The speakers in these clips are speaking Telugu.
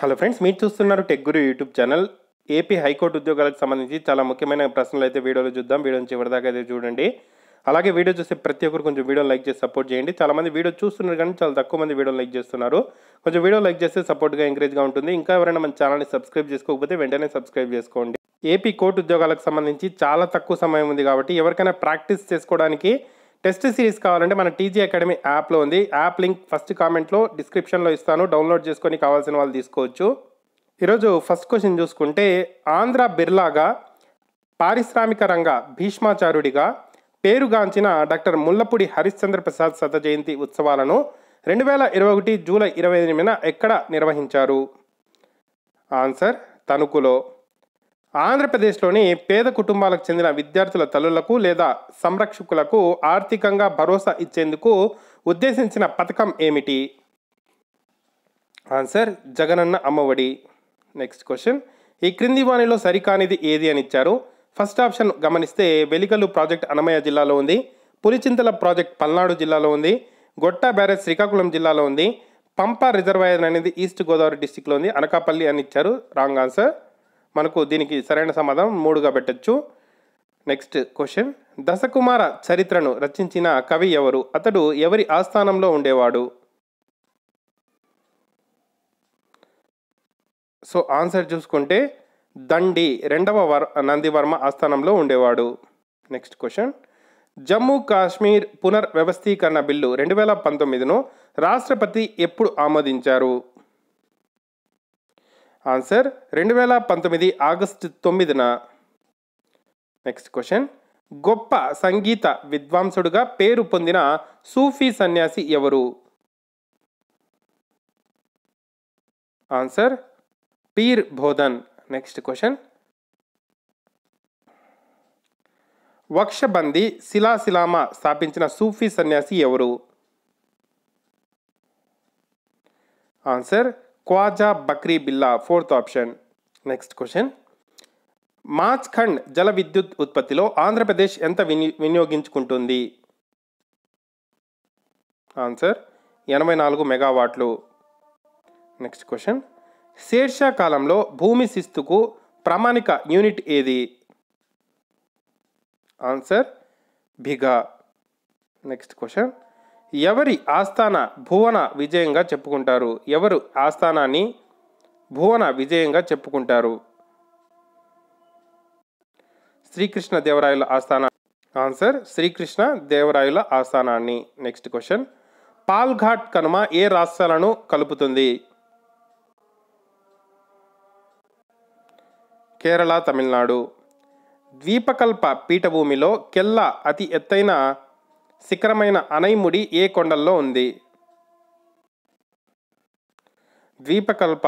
హలో ఫ్రెండ్స్ మీరు చూస్తున్నారు tech guru YouTube channel AP high court ఉద్యోగాలకు సంబంధించి చాలా ముఖ్యమైన ప్రశ్నలు అయితే వీడియోలో చూద్దాం వీడియో చివరిదాకా అయితే చూడండి అలాగే వీడియో చూసి ప్రతి ఒక్కరు కొంచెం వీడియో లైక్ చేసి సపోర్ట్ చేయండి చాలామంది వీడియో చూస్తున్నారు కానీ చాలా తక్కువ మంది వీడియో లైక్ చేస్తున్నారు కొంచెం వీడియో లైక్ చేస్తే సపోర్ట్గా ఎంకరేజ్గా ఉంటుంది ఇంకా ఎవరైనా మన ఛానల్ని సబ్స్క్రైబ్ చేసుకోకపోతే వెంటనే సబ్స్క్రైబ్ చేసుకోండి ఏపీ కోర్టు ఉద్యోగాలకు సంబంధించి చాలా తక్కువ సమయం ఉంది కాబట్టి ఎవరికైనా ప్రాక్టీస్ చేసుకోవడానికి టెస్ట్ సిరీస్ కావాలంటే మన టీజీ అకాడమీ యాప్లో ఉంది యాప్ లింక్ ఫస్ట్ కామెంట్లో డిస్క్రిప్షన్లో ఇస్తాను డౌన్లోడ్ చేసుకొని కావాల్సిన వాళ్ళు తీసుకోవచ్చు ఈరోజు ఫస్ట్ క్వశ్చన్ చూసుకుంటే ఆంధ్ర బిర్లాగా పారిశ్రామిక రంగ భీష్మాచారుడిగా పేరుగాంచిన డాక్టర్ ముల్లపూడి హరిశ్చంద్ర ప్రసాద్ శత జయంతి ఉత్సవాలను రెండు వేల ఇరవై ఒకటి జూలై ఇరవై ఎనిమిదిన ఎక్కడ నిర్వహించారు ఆన్సర్ తణుకులో ఆంధ్రప్రదేశ్లోని పేద కుటుంబాలకు చెందిన విద్యార్థుల తల్లులకు లేదా సంరక్షకులకు ఆర్థికంగా భరోసా ఇచ్చేందుకు ఉద్దేశించిన పథకం ఏమిటి answer Jagananna Ammavodi next question ఈ క్రింది వాణిలో సరికానిది ఏది అని ఇచ్చారు ఫస్ట్ ఆప్షన్ గమనిస్తే వెలికలు ప్రాజెక్ట్ అనమయ జిల్లాలో ఉంది పులిచింతల ప్రాజెక్ట్ పల్నాడు జిల్లాలో ఉంది గొట్టా బ్యారేజ్ శ్రీకాకుళం జిల్లాలో ఉంది పంప రిజర్వాయర్ అనేది ఈస్ట్ గోదావరి డిస్టిక్లో ఉంది అనకాపల్లి అని ఇచ్చారు రాంగ్ ఆన్సర్ మనకు దీనికి సరైన సమాధానం మూడుగా పెట్టచ్చు నెక్స్ట్ క్వశ్చన్ దశకుమార చరిత్రను రచించిన కవి ఎవరు అతడు ఎవరి ఆస్థానంలో ఉండేవాడు సో ఆన్సర్ చూసుకుంటే దండి రెండవ వర్ నందివర్మ ఆస్థానంలో ఉండేవాడు నెక్స్ట్ క్వశ్చన్ జమ్మూ కాశ్మీర్ పునర్వ్యవస్థీకరణ బిల్లు రెండు వేల పంతొమ్మిదిను రాష్ట్రపతి ఎప్పుడు ఆమోదించారు ఆన్సర్ రెండు వేల పంతొమ్మిది ఆగస్టు తొమ్మిదిన నెక్స్ట్ క్వశ్చన్ గొప్ప సంగీత విద్వాంసుడుగా పేరు పొందిన సూఫీ సన్యాసి ఎవరు answer Pir Bodhan next question వక్షబంది శిలాశిలామ స్థాపించిన సూఫీ సన్యాసి ఎవరు answer Khwaja Baqi Billah fourth option next question Machkund జల విద్యుత్ ఉత్పత్తిలో ఆంధ్రప్రదేశ్ ఎంత విని వినియోగించుకుంటుంది ఆన్సర్ ఎనభై నాలుగు మెగావాట్లు నెక్స్ట్ క్వశ్చన్ శీర్షకాలంలో భూమి శిస్తుకు ప్రామాణిక యూనిట్ ఏది ఆన్సర్ బిగా నెక్స్ట్ క్వశ్చన్ ఎవరి ఆస్థాన భువన విజయంగా చెప్పుకుంటారు ఎవరు ఆస్థానాన్ని భువన విజయంగా చెప్పుకుంటారు శ్రీకృష్ణ దేవరాయల ఆస్థాన ఆన్సర్ శ్రీకృష్ణ దేవరాయల ఆస్థానాన్ని నెక్స్ట్ క్వశ్చన్ పాల్ఘాట్ కనుమ ఏ రాష్ట్రాలను కలుపుతుంది కేరళ తమిళనాడు ద్వీపకల్ప పీఠభూమిలో కెల్లా అతి ఎత్తైన శిఖరమైన అనైముడి ఏ కొండల్లో ఉంది ద్వీపకల్ప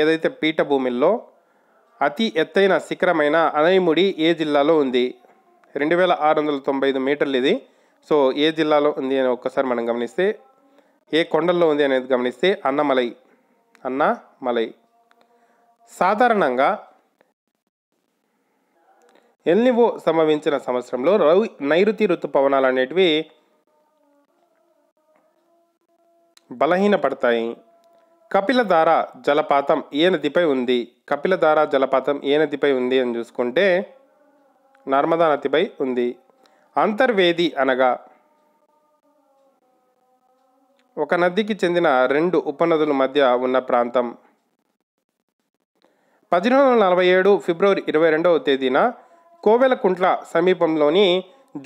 ఏదైతే పీఠభూమిల్లో అతి ఎత్తైన శిఖరమైన అనైముడి ఏ జిల్లాలో ఉంది రెండు వేల ఆరు వందల తొంభై ఐదు మీటర్లు ఇది సో ఏ జిల్లాలో ఉంది అని ఒక్కసారి మనం గమనిస్తే ఏ కొండల్లో ఉంది అనేది గమనిస్తే అన్నమలై అన్నమలై సాధారణంగా ఎల్నివో సంభవించిన సంవత్సరంలో నైరుతి ఋతుపవనాలు అనేటివి బలహీనపడతాయి కపిలధార జలపాతం ఏ నదిపై ఉంది కపిలధార జలపాతం ఏ నదిపై ఉంది అని చూసుకుంటే నర్మదా నదిపై ఉంది అంతర్వేది అనగా ఒక నదికి చెందిన రెండు ఉపనదుల మధ్య ఉన్న ప్రాంతం పద్దెనిమిది వందల నలభై ఏడు ఫిబ్రవరి ఇరవై రెండవ తేదీన కోవెలకుంట్ల సమీపంలోని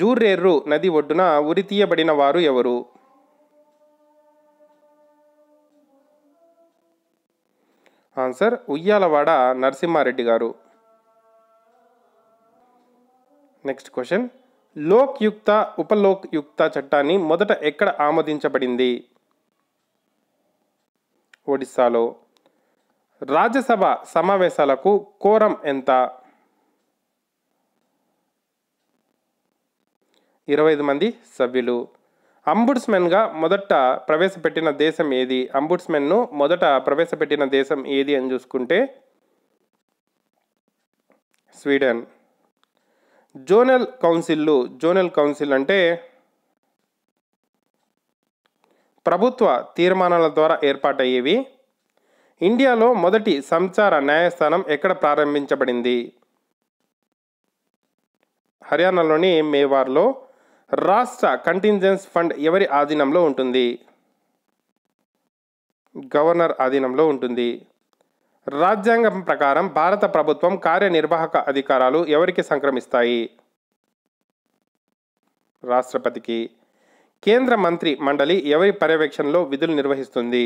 జూర్రేర్రు నది ఒడ్డున ఉరితీయబడిన వారు ఎవరు ఆన్సర్ ఉయ్యాలవాడ నరసింహారెడ్డి గారు నెక్స్ట్ క్వశ్చన్ లోక్యుక్త ఉపలోక్యుక్త చట్టాన్ని మొదట ఎక్కడ ఆమోదించబడింది ఒడిస్సాలో రాజ్యసభ సమావేశాలకు కోరం ఎంత ఇరవై ఐదు మంది సభ్యులు అంబుడ్స్మెన్గా మొదట ప్రవేశపెట్టిన దేశం ఏది అంబుడ్స్మెన్ను మొదట ప్రవేశపెట్టిన దేశం ఏది అని చూసుకుంటే స్వీడన్ జోనల్ కౌన్సిల్లు జోనల్ కౌన్సిల్ అంటే ప్రభుత్వ తీర్మానాల ద్వారా ఏర్పాటయ్యేవి ఇండియాలో మొదటి సంచార న్యాయస్థానం ఎక్కడ ప్రారంభించబడింది హర్యానాలోని మేవార్లో రాష్ట్ర కంటింజెన్స్ ఫండ్ ఎవరి ఆధీనంలో ఉంటుంది గవర్నర్ ఆధీనంలో ఉంటుంది రాజ్యాంగం ప్రకారం భారత ప్రభుత్వం కార్యనిర్వాహక అధికారాలు ఎవరికి సంక్రమిస్తాయి రాష్ట్రపతికి కేంద్ర మంత్రి మండలి ఎవరి పర్యవేక్షణలో విధులు నిర్వహిస్తుంది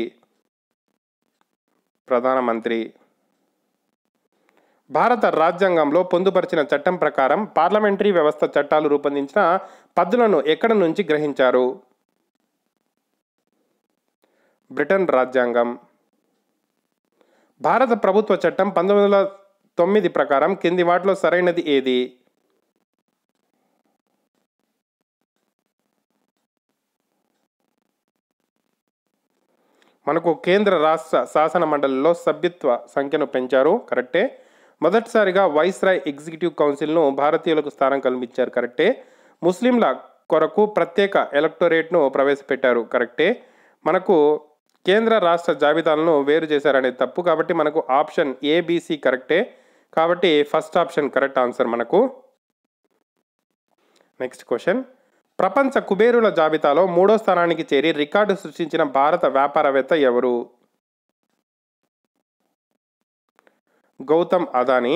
ప్రధానమంత్రి భారత రాజ్యాంగంలో పొందుపరిచిన చట్టం ప్రకారం పార్లమెంటరీ వ్యవస్థ చట్టాలు రూపొందించిన పద్దులను ఎక్కడ నుంచి గ్రహించారు బ్రిటన్ రాజ్యాంగం భారత ప్రభుత్వ చట్టం పంతొమ్మిది వందల తొమ్మిది ప్రకారం కింది వాటిలో సరైనది ఏది మనకు కేంద్ర రాష్ట్ర శాసన మండలిలో సభ్యత్వ సంఖ్యను పెంచారు కరెక్టే మొదటిసారిగా వైస్రాయ్ ఎగ్జిక్యూటివ్ కౌన్సిల్ను భారతీయులకు స్థానం కల్పించారు కరెక్టే ముస్లింల కొరకు ప్రత్యేక ఎలక్టోరేట్ను ప్రవేశపెట్టారు కరెక్టే మనకు కేంద్ర రాష్ట్ర జాబితాలను వేరు చేశారనేది తప్పు కాబట్టి మనకు ఆప్షన్ ఏబీసీ కరెక్టే కాబట్టి ఫస్ట్ ఆప్షన్ కరెక్ట్ ఆన్సర్ మనకు నెక్స్ట్ క్వశ్చన్ ప్రపంచ కుబేరుల జాబితాలో మూడో స్థానానికి చేరి రికార్డు సృష్టించిన భారత వ్యాపారవేత్త ఎవరు Gautam Adani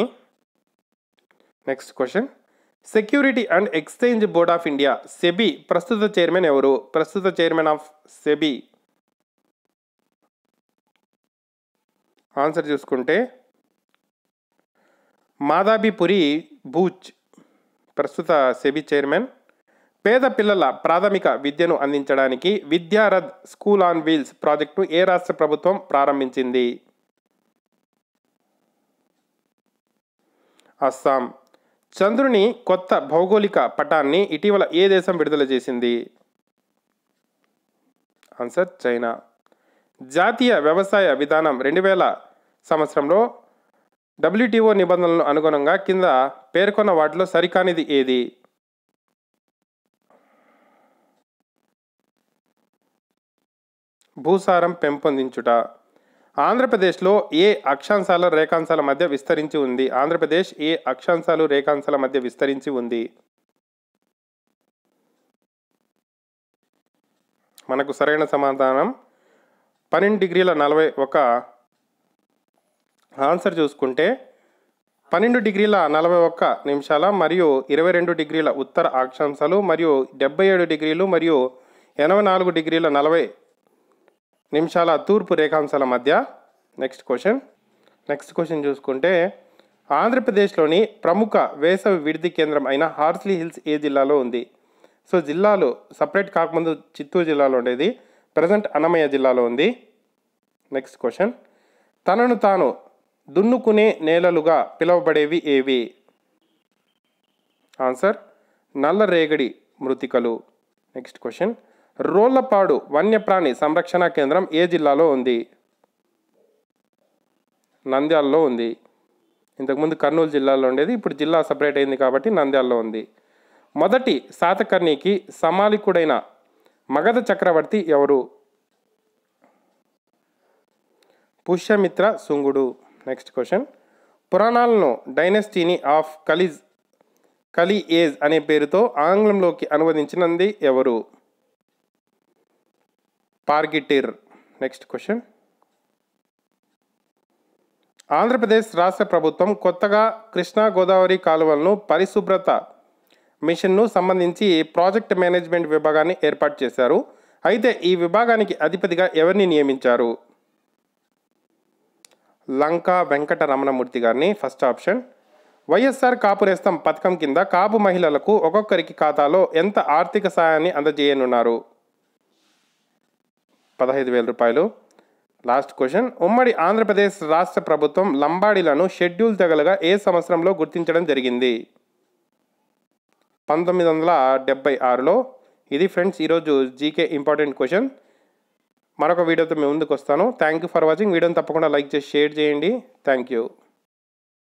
next question security and exchange board of India SEBI ప్రస్తుత చైర్మన్ ఎవరు ప్రస్తుత చైర్మన్ ఆఫ్ సెబీ ఆన్సర్ చూసుకుంటే మాదాబిపురి బూచ్ ప్రస్తుత సెబీ చైర్మన్ పేద పిల్లల ప్రాథమిక విద్యను అందించడానికి Vidyarath school on wheels project ఏ రాష్ట్ర ప్రభుత్వం ప్రారంభించింది అస్సాం చంద్రుని కొత్త భౌగోళిక పటాన్ని ఇటీవల ఏ దేశం విడుదల చేసింది ఆన్సర్ చైనా జాతీయ వ్యవసాయ విధానం రెండు వేల సంవత్సరంలో డబ్ల్యూటీఓ నిబంధనలను అనుగుణంగా కింద పేర్కొన్న వాటిలో సరికానిది ఏది భూసారం పెంపొందించుట ఆంధ్రప్రదేశ్లో ఏ అక్షాంశాల రేఖాంశాల మధ్య విస్తరించి ఉంది ఆంధ్రప్రదేశ్ ఏ అక్షాంశాలు రేఖాంశాల మధ్య విస్తరించి ఉంది మనకు సరైన సమాధానం పన్నెండు డిగ్రీల నలభై ఒక ఆన్సర్ చూసుకుంటే పన్నెండు డిగ్రీల నలభై ఒక్క నిమిషాల మరియు ఇరవై రెండు డిగ్రీల ఉత్తర అక్షాంశాలు మరియు డెబ్బై ఏడు డిగ్రీలు మరియు ఎనభై నాలుగు డిగ్రీల నలభై నిమిషాల తూర్పు రేఖాంశాల మధ్య నెక్స్ట్ క్వశ్చన్ నెక్స్ట్ క్వశ్చన్ చూసుకుంటే ఆంధ్రప్రదేశ్లోని ప్రముఖ వేసవి విడిది కేంద్రం అయిన హార్స్లీ హిల్స్ ఏ జిల్లాలో ఉంది సో జిల్లాలు సపరేట్ కాకముందు చిత్తూరు జిల్లాలో ఉండేది ప్రజెంట్ అన్నమయ్య జిల్లాలో ఉంది నెక్స్ట్ క్వశ్చన్ తనను తాను దున్నుకునే నేలలుగా పిలువబడేవి ఏవి ఆన్సర్ నల్ల రేగడి మృతికలు నెక్స్ట్ క్వశ్చన్ రోళ్లపాడు వన్యప్రాణి సంరక్షణ కేంద్రం ఏ జిల్లాలో ఉంది నంద్యాలలో ఉంది ఇంతకుముందు కర్నూలు జిల్లాలో ఉండేది ఇప్పుడు జిల్లా సపరేట్ అయింది కాబట్టి నంద్యాలలో ఉంది మొదటి శాతకర్ణికి సమాలికుడైన మగధ చక్రవర్తి ఎవరు పుష్యమిత్ర శుంగుడు నెక్స్ట్ క్వశ్చన్ పురాణాలను డైనెస్టీని ఆఫ్ కలిజ్ కలి ఏజ్ అనే పేరుతో ఆంగ్లంలోకి అనువదించినది ఎవరు పార్గిటిర్ నెక్స్ట్ క్వశ్చన్ ఆంధ్రప్రదేశ్ రాష్ట్ర ప్రభుత్వం కొత్తగా కృష్ణా గోదావరి కాలువలను పరిశుభ్రత మిషన్ను సంబంధించి ప్రాజెక్ట్ మేనేజ్మెంట్ విభాగాన్ని ఏర్పాటు చేశారు అయితే ఈ విభాగానికి అధిపతిగా ఎవరిని నియమించారు లంకా వెంకట రమణమూర్తి గారిని ఫస్ట్ ఆప్షన్ వైఎస్ఆర్ కాపు పథకం కింద కాపు మహిళలకు ఒక్కొక్కరికి ఖాతాలో ఎంత ఆర్థిక సాయాన్ని అందజేయనున్నారు పదహైదు వేల రూపాయలు లాస్ట్ క్వశ్చన్ ఉమ్మడి ఆంధ్రప్రదేశ్ రాష్ట్ర ప్రభుత్వం లంబాడీలను షెడ్యూల్ తెగలుగా ఏ సంవత్సరంలో గుర్తించడం జరిగింది పంతొమ్మిది వందల డెబ్బై ఆరులో ఇది ఫ్రెండ్స్ ఈరోజు జీకే ఇంపార్టెంట్ క్వశ్చన్ మరొక వీడియోతో మేము ముందుకు వస్తాను థ్యాంక్ యూ ఫర్ వాచింగ్ వీడియోని తప్పకుండా లైక్ చేసి షేర్ చేయండి థ్యాంక్ యూ